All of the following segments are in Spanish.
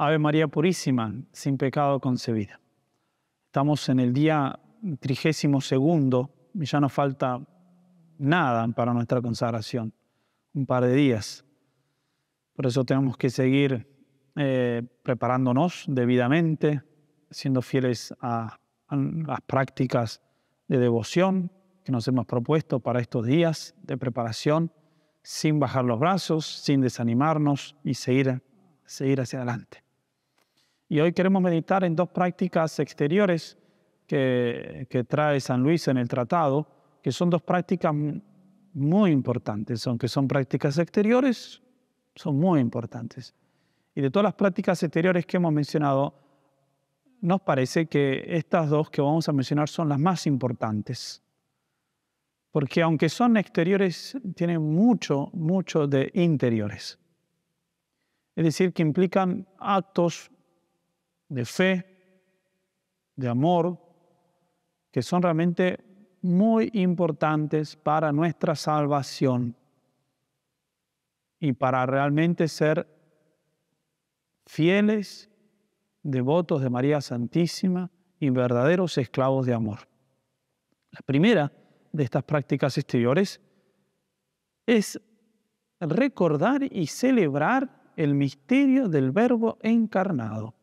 Ave María Purísima, sin pecado concebida. Estamos en el día trigésimo segundo y ya nos falta nada para nuestra consagración, un par de días. Por eso tenemos que seguir eh, preparándonos debidamente, siendo fieles a, a las prácticas de devoción que nos hemos propuesto para estos días de preparación, sin bajar los brazos, sin desanimarnos y seguir, seguir hacia adelante. Y hoy queremos meditar en dos prácticas exteriores que, trae San Luis en el tratado, que son dos prácticas muy importantes, aunque son prácticas exteriores, son muy importantes. Y de todas las prácticas exteriores que hemos mencionado, nos parece que estas dos que vamos a mencionar son las más importantes. Porque aunque son exteriores, tienen mucho, mucho de interiores. Es decir, que implican actos de fe, de amor, que son realmente muy importantes para nuestra salvación y para realmente ser fieles, devotos de María Santísima y verdaderos esclavos de amor. La primera de estas prácticas exteriores es recordar y celebrar el misterio del Verbo encarnado.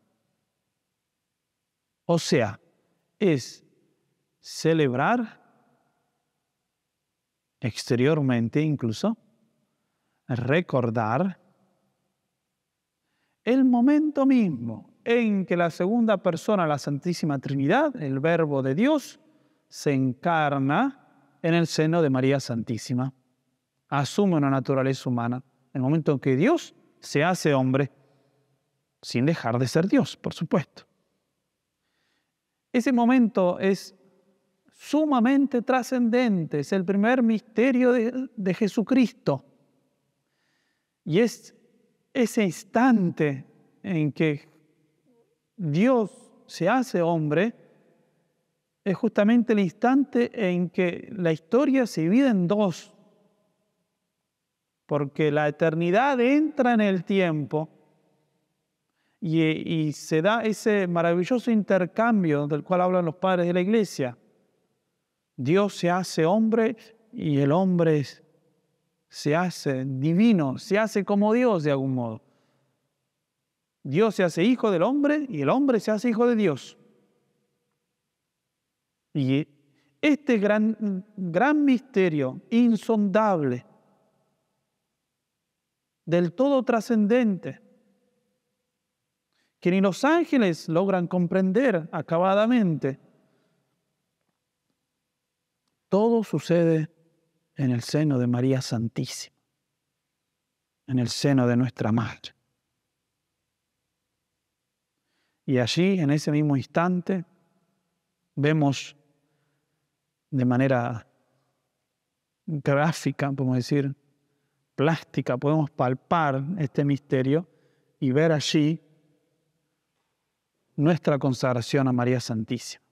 O sea, es celebrar exteriormente incluso, recordar el momento mismo en que la segunda persona, la Santísima Trinidad, el Verbo de Dios, se encarna en el seno de María Santísima, asume una naturaleza humana, el momento en que Dios se hace hombre, sin dejar de ser Dios, por supuesto. Ese momento es sumamente trascendente, es el primer misterio de, Jesucristo. Y es ese instante en que Dios se hace hombre, es justamente el instante en que la historia se divide en dos, porque la eternidad entra en el tiempo eh, y, se da ese maravilloso intercambio del cual hablan los padres de la iglesia. Dios se hace hombre y el hombre se hace divino, se hace como Dios de algún modo. Dios se hace hijo del hombre y el hombre se hace hijo de Dios. Y este gran, gran misterio insondable, del todo trascendente, que ni los ángeles logran comprender acabadamente. Todo sucede en el seno de María Santísima, en el seno de nuestra Madre. Y allí, en ese mismo instante, vemos de manera gráfica, podemos decir, plástica, podemos palpar este misterio y ver allí nuestra consagración a María Santísima.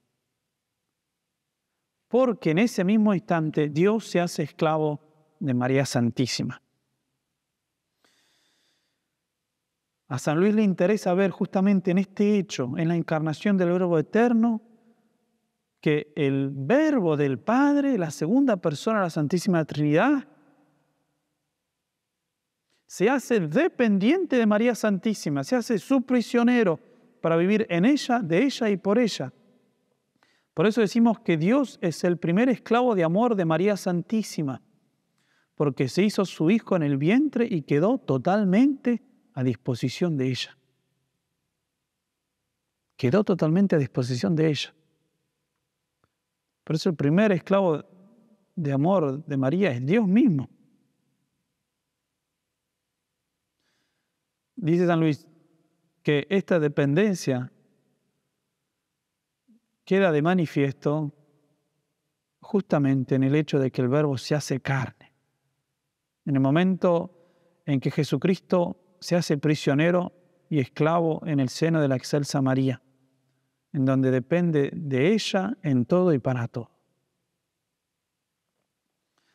Porque en ese mismo instante Dios se hace esclavo de María Santísima. A San Luis le interesa ver justamente en este hecho, en la encarnación del Verbo Eterno, que el Verbo del Padre, la segunda persona de la Santísima Trinidad, se hace dependiente de María Santísima, se hace su prisionero, para vivir en ella, de ella y por ella. Por eso decimos que Dios es el primer esclavo de amor de María Santísima, porque se hizo su hijo en el vientre y quedó totalmente a disposición de ella. Quedó totalmente a disposición de ella. Por eso el primer esclavo de amor de María es Dios mismo. Dice San Luis, que esta dependencia queda de manifiesto justamente en el hecho de que el verbo se hace carne. En el momento en que Jesucristo se hace prisionero y esclavo en el seno de la excelsa María, en donde depende de ella en todo y para todo.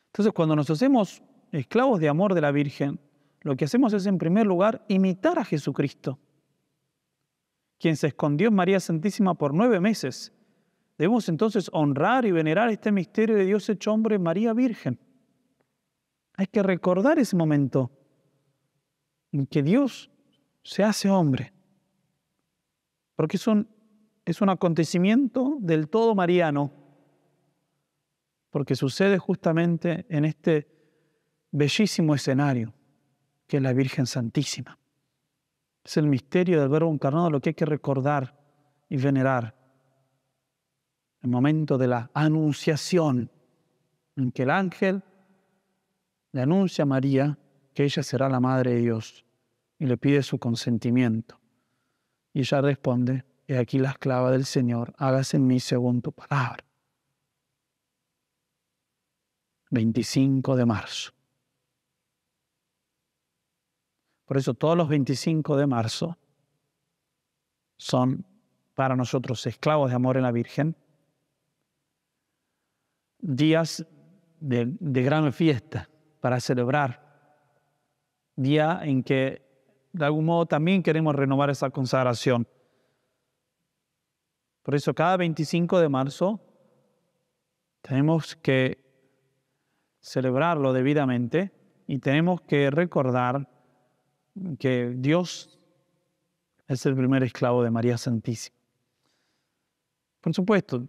Entonces, cuando nos hacemos esclavos de amor de la Virgen, lo que hacemos es en primer lugar imitar a Jesucristo quien se escondió en María Santísima por nueve meses. Debemos entonces honrar y venerar este misterio de Dios hecho hombre, María Virgen. Hay que recordar ese momento en que Dios se hace hombre, porque es un, es un acontecimiento del todo mariano, porque sucede justamente en este bellísimo escenario que es la Virgen Santísima. Es el misterio del verbo encarnado lo que hay que recordar y venerar. El momento de la anunciación, en que el ángel le anuncia a María que ella será la madre de Dios y le pide su consentimiento. Y ella responde, he aquí la esclava del Señor, hágase en mí según tu palabra. 25 de marzo. Por eso todos los 25 de marzo son para nosotros esclavos de amor en la Virgen, días de, gran fiesta para celebrar, día en que de algún modo también queremos renovar esa consagración. Por eso cada 25 de marzo tenemos que celebrarlo debidamente y tenemos que recordar que Dios es el primer esclavo de María Santísima. Por supuesto,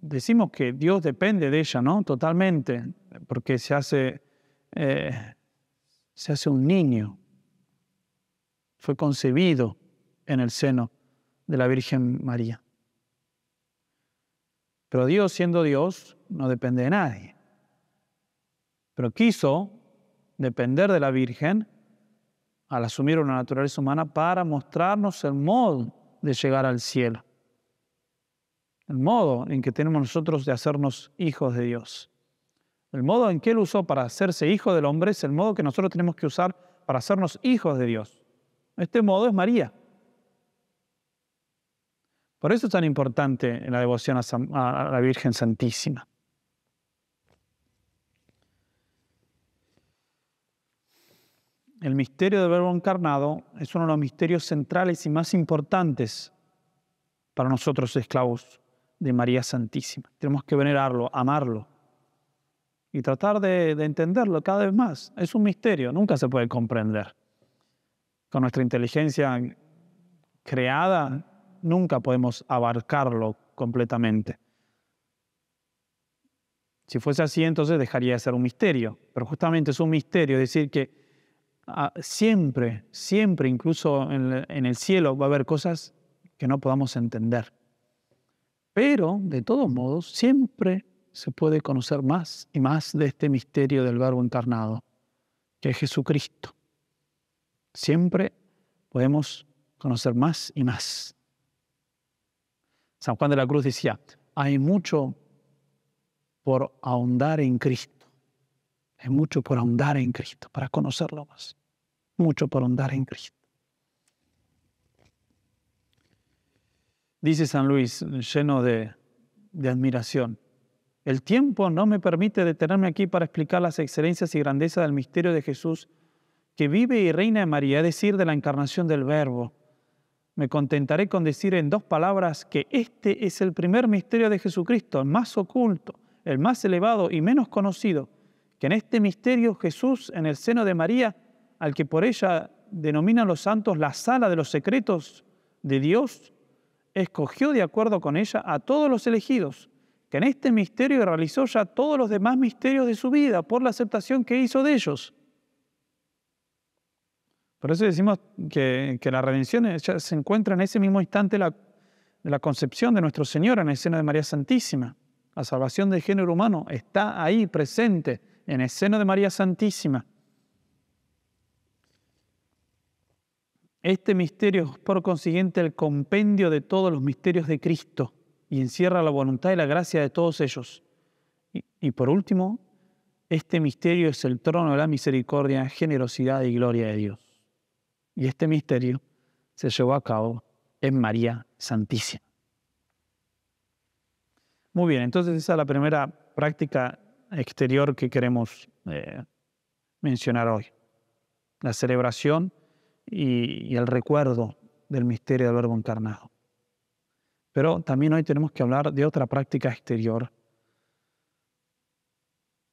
decimos que Dios depende de ella, ¿no? Totalmente, porque se hace, eh, se hace un niño. Fue concebido en el seno de la Virgen María. Pero Dios, siendo Dios, no depende de nadie. Pero quiso depender de la Virgen al asumir una naturaleza humana para mostrarnos el modo de llegar al cielo, el modo en que tenemos nosotros de hacernos hijos de Dios. El modo en que Él usó para hacerse hijo del hombre es el modo que nosotros tenemos que usar para hacernos hijos de Dios. Este modo es María. Por eso es tan importante la devoción a, a la Virgen Santísima. el misterio del verbo encarnado es uno de los misterios centrales y más importantes para nosotros esclavos de María Santísima. Tenemos que venerarlo, amarlo y tratar de, entenderlo cada vez más. Es un misterio, nunca se puede comprender. Con nuestra inteligencia creada, nunca podemos abarcarlo completamente. Si fuese así, entonces dejaría de ser un misterio. Pero justamente es un misterio decir que siempre, siempre, incluso en el cielo, va a haber cosas que no podamos entender. Pero, de todos modos, siempre se puede conocer más y más de este misterio del Verbo encarnado, que es Jesucristo. Siempre podemos conocer más y más. San Juan de la Cruz decía, hay mucho por ahondar en Cristo. Hay mucho por ahondar en Cristo, para conocerlo más mucho por andar en Cristo. Dice San Luis, lleno de, de admiración, el tiempo no me permite detenerme aquí para explicar las excelencias y grandezas del misterio de Jesús que vive y reina en María, es decir, de la encarnación del Verbo. Me contentaré con decir en dos palabras que este es el primer misterio de Jesucristo, el más oculto, el más elevado y menos conocido, que en este misterio Jesús, en el seno de María, al que por ella denominan los santos la sala de los secretos de Dios, escogió de acuerdo con ella a todos los elegidos, que en este misterio realizó ya todos los demás misterios de su vida por la aceptación que hizo de ellos. Por eso decimos que, la redención se encuentra en ese mismo instante la, de la concepción de nuestro Señor en el seno de María Santísima. La salvación del género humano está ahí presente en el seno de María Santísima. Este misterio es por consiguiente el compendio de todos los misterios de Cristo y encierra la voluntad y la gracia de todos ellos. Y, por último, este misterio es el trono de la misericordia, generosidad y gloria de Dios. Y este misterio se llevó a cabo en María Santísima. Muy bien, entonces esa es la primera práctica exterior que queremos eh, mencionar hoy. La celebración y, el recuerdo del misterio del Verbo encarnado. Pero también hoy tenemos que hablar de otra práctica exterior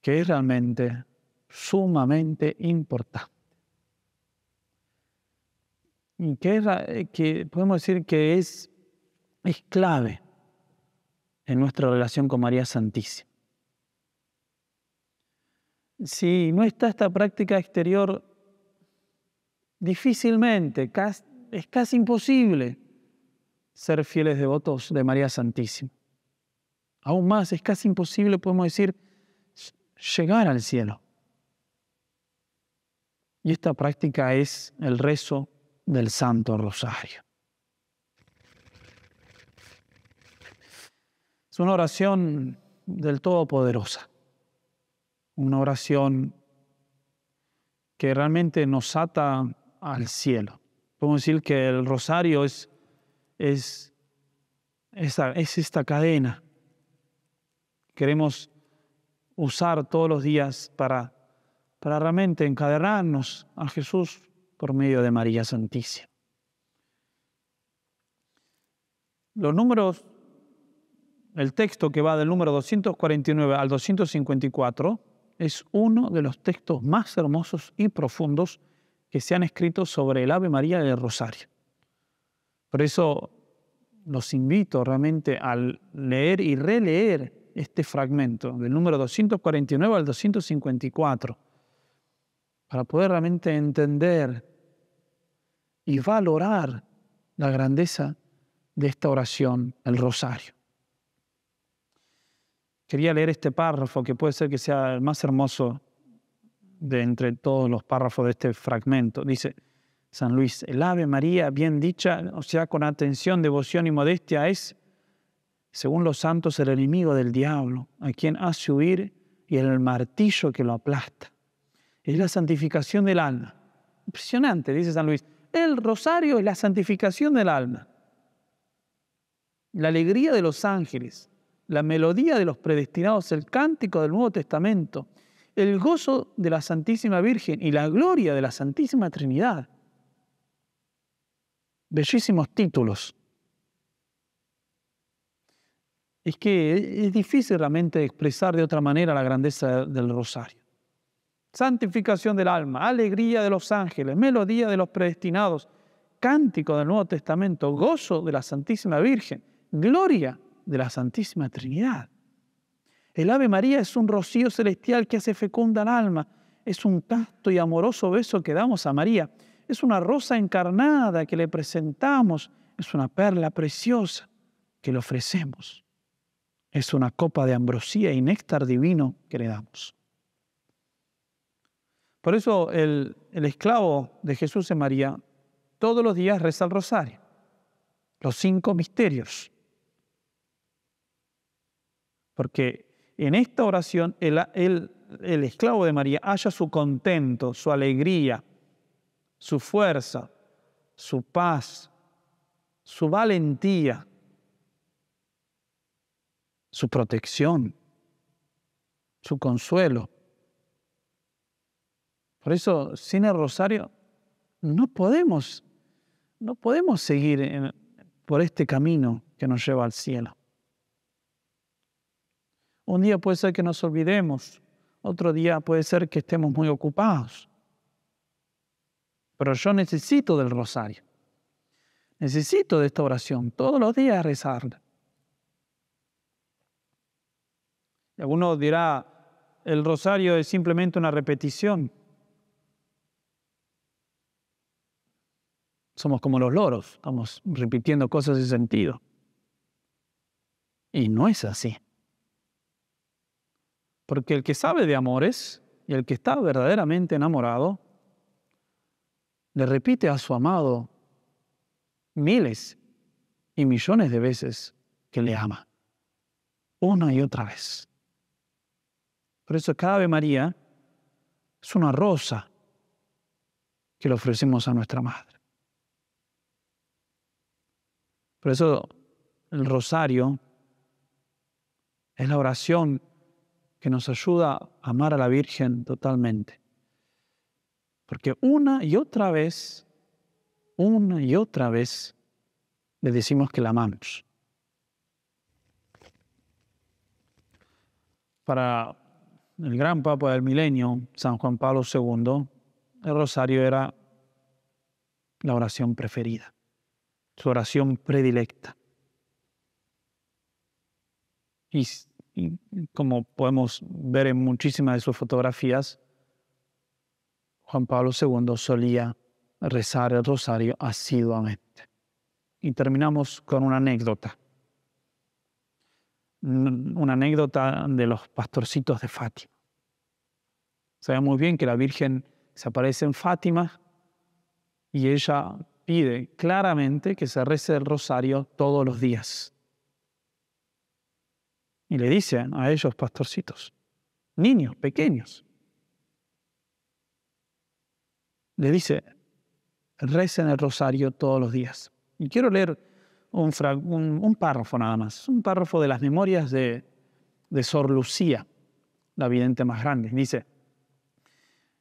que es realmente sumamente importante. Y que, eh, que podemos decir que es, es clave en nuestra relación con María Santísima. Si no está esta práctica exterior, difícilmente, es casi imposible ser fieles devotos de María Santísima. Aún más, es casi imposible, podemos decir, llegar al cielo. Y esta práctica es el rezo del Santo Rosario. Es una oración del Todopoderosa, una oración que realmente nos ata al cielo. Podemos decir que el rosario es, es, esta, es esta cadena. Queremos usar todos los días para, para realmente encadenarnos a Jesús por medio de María Santísima. Los números, el texto que va del número 249 al 254 es uno de los textos más hermosos y profundos que se han escrito sobre el Ave María del Rosario. Por eso los invito realmente a leer y releer este fragmento del número 249 al 254 para poder realmente entender y valorar la grandeza de esta oración, el rosario. Quería leer este párrafo que puede ser que sea el más hermoso de entre todos los párrafos de este fragmento. Dice San Luis, el Ave María, bien dicha, o sea, con atención, devoción y modestia, es, según los santos, el enemigo del diablo, a quien hace huir y el martillo que lo aplasta. Es la santificación del alma. Impresionante, dice San Luis. El rosario es la santificación del alma. La alegría de los ángeles, la melodía de los predestinados, el cántico del Nuevo Testamento, el gozo de la Santísima Virgen y la gloria de la Santísima Trinidad. Bellísimos títulos. Es que es difícil realmente expresar de otra manera la grandeza del rosario. Santificación del alma, alegría de los ángeles, melodía de los predestinados, cántico del Nuevo Testamento, gozo de la Santísima Virgen, gloria de la Santísima Trinidad. El Ave María es un rocío celestial que hace fecunda al alma, es un casto y amoroso beso que damos a María, es una rosa encarnada que le presentamos, es una perla preciosa que le ofrecemos, es una copa de ambrosía y néctar divino que le damos. Por eso el, esclavo de Jesús en María todos los días reza el rosario, los cinco misterios, porque en esta oración el, esclavo de María haya su contento, su alegría, su fuerza, su paz, su valentía, su protección, su consuelo. Por eso, sin el rosario, no podemos, no podemos seguir por este camino que nos lleva al cielo. Un día puede ser que nos olvidemos, otro día puede ser que estemos muy ocupados. Pero yo necesito del rosario. Necesito de esta oración. Todos los días rezarla. Y alguno dirá, el rosario es simplemente una repetición. Somos como los loros, estamos repitiendo cosas sin sentido. Y no es así. Porque el que sabe de amores y el que está verdaderamente enamorado, le repite a su amado miles y millones de veces que le ama, una y otra vez. Por eso cada Ave María es una rosa que le ofrecemos a nuestra Madre. Por eso el rosario es la oración que nos ayuda a amar a la Virgen totalmente. Porque una y otra vez, una y otra vez, le decimos que la amamos. Para el gran Papa del Milenio, San Juan Pablo II, el rosario era la oración preferida, su oración predilecta. Y como podemos ver en muchísimas de sus fotografías, Juan Pablo II solía rezar el rosario asiduamente. Y terminamos con una anécdota. Una anécdota de los pastorcitos de Fátima. Sabemos bien que la Virgen se aparece en Fátima y ella pide claramente que se rece el rosario todos los días. Y le dice a ellos, pastorcitos, niños pequeños, le dice, recen el rosario todos los días. Y quiero leer un, párrafo nada más, un párrafo de las memorias de, Sor Lucía, la vidente más grande. Dice,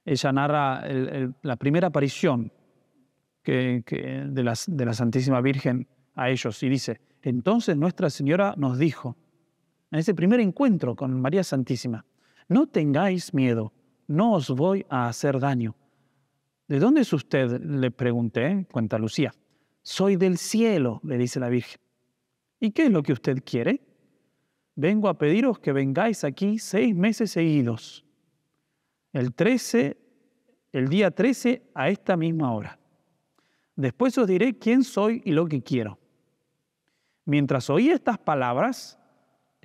ella narra la primera aparición que, de, de la Santísima Virgen a ellos y dice, entonces Nuestra Señora nos dijo, en ese primer encuentro con María Santísima, no tengáis miedo, no os voy a hacer daño. ¿De dónde es usted? le pregunté, cuenta Lucía. Soy del cielo, le dice la Virgen. ¿Y qué es lo que usted quiere? Vengo a pediros que vengáis aquí seis meses seguidos. El 13, el día 13 a esta misma hora. Después os diré quién soy y lo que quiero. Mientras oí estas palabras,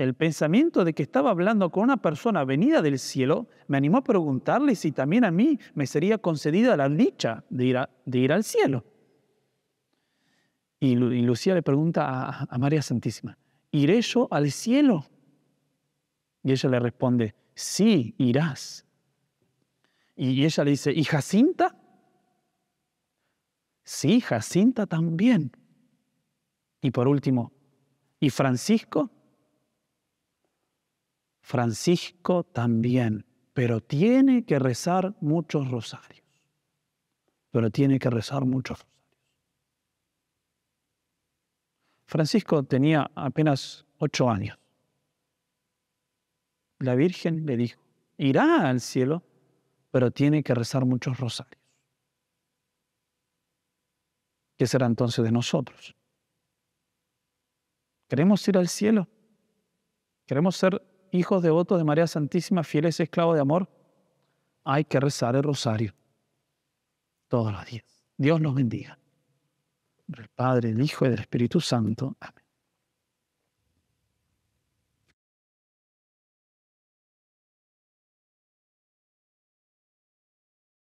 el pensamiento de que estaba hablando con una persona venida del cielo me animó a preguntarle si también a mí me sería concedida la dicha de ir, de ir al cielo. Y, Lucía le pregunta a, a María Santísima, ¿iré yo al cielo? Y ella le responde, sí, irás. Y ella le dice, ¿y Jacinta? Sí, Jacinta también. Y por último, ¿y Francisco? Francisco también, pero tiene que rezar muchos rosarios. Pero tiene que rezar muchos rosarios. Francisco tenía apenas ocho años. La Virgen le dijo, irá al cielo, pero tiene que rezar muchos rosarios. ¿Qué será entonces de nosotros? ¿Queremos ir al cielo? ¿Queremos ser hijos devotos de María Santísima, fieles esclavos de amor, hay que rezar el rosario todos los días. Dios los bendiga. Del Padre, del Hijo y del Espíritu Santo. Amén.